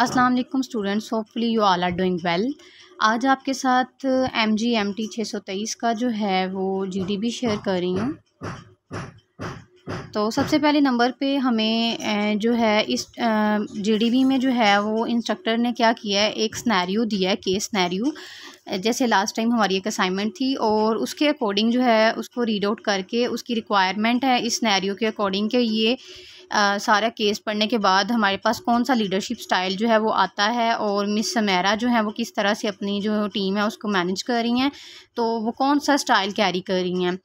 अस्सलाम वालेकुम students hopefully you all are doing well आज आपके साथ एम जी एम टी छः सौ तेईस का जो है वो जी डी बी शेयर कर रही हूँ तो सबसे पहले नंबर पे हमें जो है इस जी डी बी में जो है वो इंस्ट्रक्टर ने क्या किया है एक स्नैरियो दिया है केस स्नैरियो जैसे लास्ट टाइम हमारी एक असाइनमेंट थी और उसके अकॉर्डिंग जो है उसको रीड आउट करके उसकी रिक्वायरमेंट है इस नैरियो के अकॉर्डिंग के ये आ, सारा केस पढ़ने के बाद हमारे पास कौन सा लीडरशिप स्टाइल जो है वो आता है और मिस समेरा जो है वो किस तरह से अपनी जो टीम है उसको मैनेज कर रही हैं तो वो कौन सा स्टाइल कैरी कर रही हैं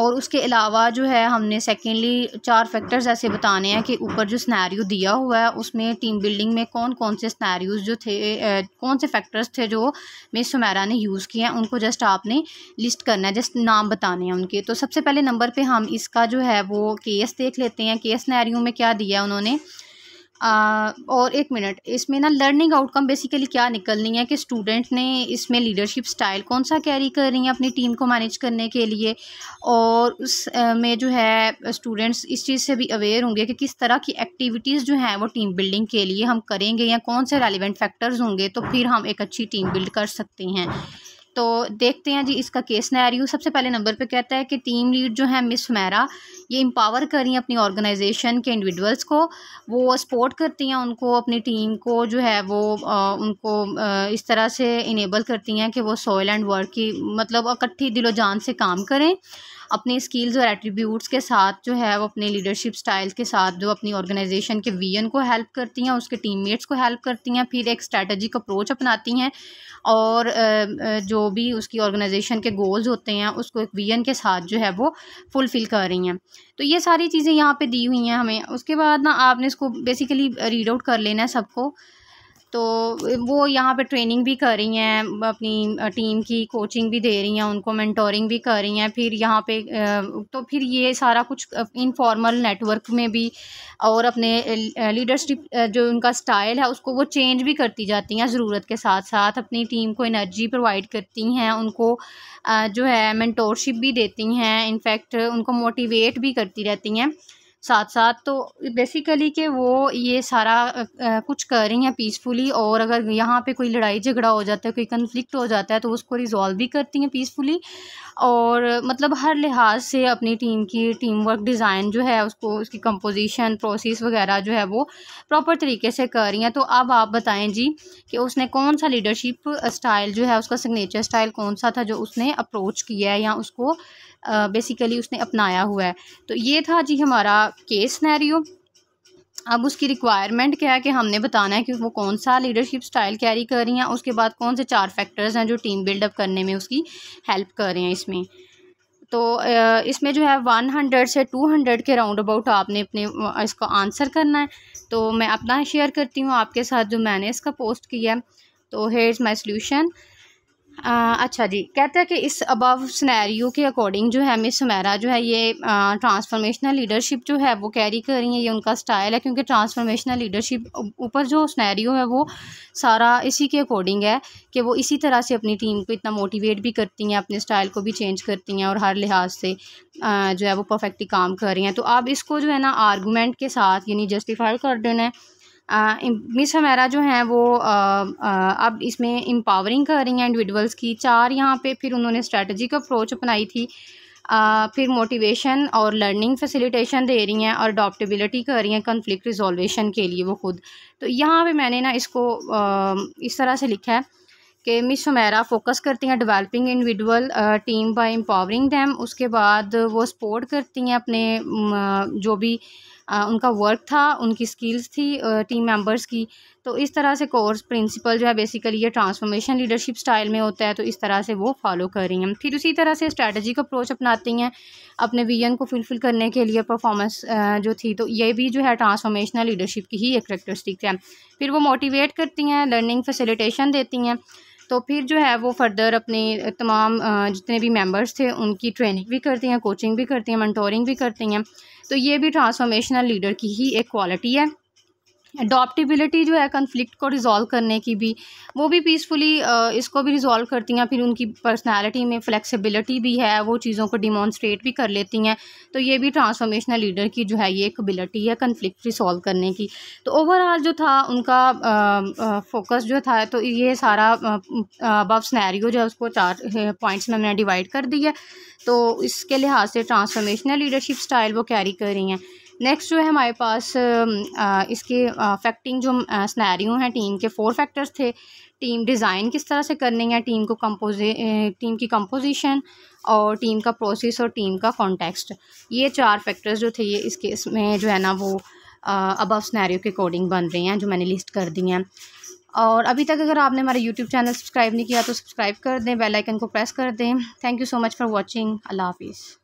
और उसके अलावा जो है हमने सेकेंडली चार फैक्टर्स ऐसे बताने हैं कि ऊपर जो स्नैरियो दिया हुआ है उसमें टीम बिल्डिंग में कौन कौन से स्नैरियोज़ जो थे कौन से फैक्टर्स थे जो मिस सुमैरा ने यूज़ किए हैं उनको जस्ट आपने लिस्ट करना है जस्ट नाम बताने हैं उनके तो सबसे पहले नंबर पर हम इसका जो है वो केस देख लेते हैं केस स्नैरियो में क्या दिया उन्होंने और एक मिनट इसमें ना लर्निंग आउटकम बेसिकली क्या निकलनी है कि स्टूडेंट ने इसमें लीडरशिप स्टाइल कौन सा कैरी कर रही हैं अपनी टीम को मैनेज करने के लिए और उस में जो है स्टूडेंट्स इस चीज़ से भी अवेयर होंगे कि किस तरह की एक्टिविटीज़ जो हैं वो टीम बिल्डिंग के लिए हम करेंगे या कौन से रेलिवेंट फैक्टर्स होंगे तो फिर हम एक अच्छी टीम बिल्ड कर सकते हैं तो देखते हैं जी इसका केस नैरियो सबसे पहले नंबर पे कहता है कि टीम लीड जो है मिस मैरा ये इम्पावर कर रही हैं अपनी ऑर्गेनाइजेशन के इंडिविजुअल्स को वो सपोर्ट करती हैं उनको अपनी टीम को जो है वो आ, उनको आ, इस तरह से इनेबल करती हैं कि वो सॉयल एंड वर्क की मतलब इकट्ठी दिलो जान से काम करें अपने स्किल्स और एट्रीब्यूट्स के साथ जो है वो अपने लीडरशिप स्टाइल के साथ जो अपनी ऑर्गेनाइजेशन के वीन को हेल्प करती हैं उसके टीममेट्स को हेल्प करती हैं फिर एक स्ट्रेटजिक अप्रोच अपनाती हैं और जो भी उसकी ऑर्गेनाइजेशन के गोल्स होते हैं उसको एक वीएन के साथ जो है वो फुलफ़िल कर रही हैं तो ये सारी चीज़ें यहाँ पर दी हुई हैं हमें उसके बाद ना आपने इसको बेसिकली रीड आउट कर लेना है सबको तो वो यहाँ पे ट्रेनिंग भी कर रही हैं अपनी टीम की कोचिंग भी दे रही हैं उनको मेंटोरिंग भी कर रही हैं फिर यहाँ पे तो फिर ये सारा कुछ इनफॉर्मल नेटवर्क में भी और अपने लीडरशिप जो उनका स्टाइल है उसको वो चेंज भी करती जाती हैं ज़रूरत के साथ साथ अपनी टीम को एनर्जी प्रोवाइड करती हैं उनको जो है मैंटोरशिप भी देती हैं इनफैक्ट उनको मोटिवेट भी करती रहती हैं साथ साथ तो बेसिकली कि वो ये सारा आ, कुछ कर रही हैं पीसफुली और अगर यहाँ पे कोई लड़ाई झगड़ा हो जाता है कोई कन्फ्लिक्ट हो जाता है तो उसको रिजॉल्व भी करती हैं पीसफुली और मतलब हर लिहाज से अपनी टीम की टीम वर्क डिज़ाइन जो है उसको उसकी कंपोजिशन प्रोसेस वगैरह जो है वो प्रॉपर तरीके से कर रही हैं तो अब आप बताएं जी कि उसने कौन सा लीडरशिप स्टाइल जो है उसका सिग्नेचर स्टाइल कौन सा था जो उसने अप्रोच किया है या उसको बेसिकली उसने अपनाया हुआ है तो ये था जी हमारा केस नैरियो अब उसकी रिक्वायरमेंट क्या है कि हमने बताना है कि वो कौन सा लीडरशिप स्टाइल कैरी कर रही हैं उसके बाद कौन से चार फैक्टर्स हैं जो टीम बिल्डअप करने में उसकी हेल्प कर रहे हैं इसमें तो इसमें जो है वन हंड्रेड से टू हंड्रेड के राउंड अबाउट आपने अपने इसको आंसर करना है तो मैं अपना शेयर करती हूँ आपके साथ जो मैंने इसका पोस्ट किया है तो here is my solution uh, अच्छा जी कहते हैं कि इस अबव स्नैरियो के अकॉर्डिंग जो है मिस सुमेरा जो है ये ट्रांसफॉर्मेशनल लीडरशिप जो है वो कैरी कर रही है ये उनका स्टाइल है क्योंकि ट्रांसफॉर्मेशनल लीडरशिप ऊपर जो स्नैरियो है वो सारा इसी के अकॉर्डिंग है कि वो इसी तरह से अपनी टीम को इतना मोटिवेट भी करती हैं अपने स्टाइल को भी चेंज करती हैं और हर लिहाज से आ, जो है वो परफेक्टली काम कर रही हैं तो आप इसको जो है ना आर्गूमेंट के साथ यानी जस्टिफाई कर देना है मिस हमारा जो हैं वो अब इसमें इम्पावरिंग कर रही हैं इंडिविजुअल्स की चार यहाँ पे फिर उन्होंने स्ट्रेटजिक अप्रोच अपनाई थी आ, फिर मोटिवेशन और लर्निंग फैसिलिटेशन दे रही हैं और अडोप्टेबिलिटी कर रही हैं कन्फ्लिक्ट रिजोलवेशन के लिए वो खुद तो यहाँ पे मैंने ना इसको आ, इस तरह से लिखा है कि मिस हमारा फोकस करती हैं developing individual team by empowering them उसके बाद वो सपोर्ट करती हैं अपने जो भी उनका वर्क था उनकी स्किल्स थी टीम मेंबर्स की तो इस तरह से कोर्स प्रिंसिपल जो है बेसिकली ये ट्रांसफॉर्मेशन लीडरशिप स्टाइल में होता है तो इस तरह से वो फॉलो कर रही हैं फिर उसी तरह से स्ट्रैटेजिक अप्रोच अपनाती हैं अपने विजन को फुलफिल करने के लिए परफॉर्मेंस जो थी तो ये भी जो है ट्रांसफॉर्मेशनल लीडरशिप की ही एक करेक्टरिस्टिक है फिर वो मोटिवेट करती हैं लर्निंग फैसिलिटेशन देती हैं तो फिर जो है वो फ़र्दर अपने तमाम जितने भी मेम्बर्स थे उनकी ट्रेनिंग भी करती हैं कोचिंग भी करती हैं मंटोरिंग भी करती हैं तो ये भी ट्रांसफॉर्मेशनल लीडर की ही एक क्वालिटी है अडॉप्टिबिलिटी जो है कन्फ्लिक्ट को रिज़ॉल्व करने की भी वो भी पीसफुली इसको भी रिज़ॉल्व करती हैं फिर उनकी पर्सनालिटी में फ्लेक्सिबिलिटी भी है वो चीज़ों को डिमॉन्स्ट्रेट भी कर लेती हैं तो ये भी ट्रांसफॉर्मेशनल लीडर की जो है ये एक एबिलिटी है कन्फ्लिक्ट रिजॉल्व करने की तो ओवरऑल जो था उनका फोकस जो था तो ये सारा अब स्नैरियो जो है उसको चार पॉइंट्स में मैंने डिवाइड कर दी है तो इसके लिहाज से ट्रांसफॉर्मेशनल लीडरशिप स्टाइल वो कैरी कर रही हैं नेक्स्ट जो है हमारे पास इसके फैक्टिंग जो स्नैरियो हैं टीम के फोर फैक्टर्स थे टीम डिज़ाइन किस तरह से करनी है टीम को कम्पोजे टीम की कंपोजिशन और टीम का प्रोसेस और टीम का कॉन्टेक्स्ट ये चार फैक्टर्स जो थे ये इसके इसमें जो है ना वो अबव स्नैरियो के अकॉर्डिंग बन रहे हैं जो मैंने लिस्ट कर दी हैं और अभी तक अगर आपने हमारा यूट्यूब चैनल सब्सक्राइब नहीं किया तो सब्सक्राइब कर दें बेलाइकन को प्रेस कर दें thank you so much for watching अल्लाह हाफिज़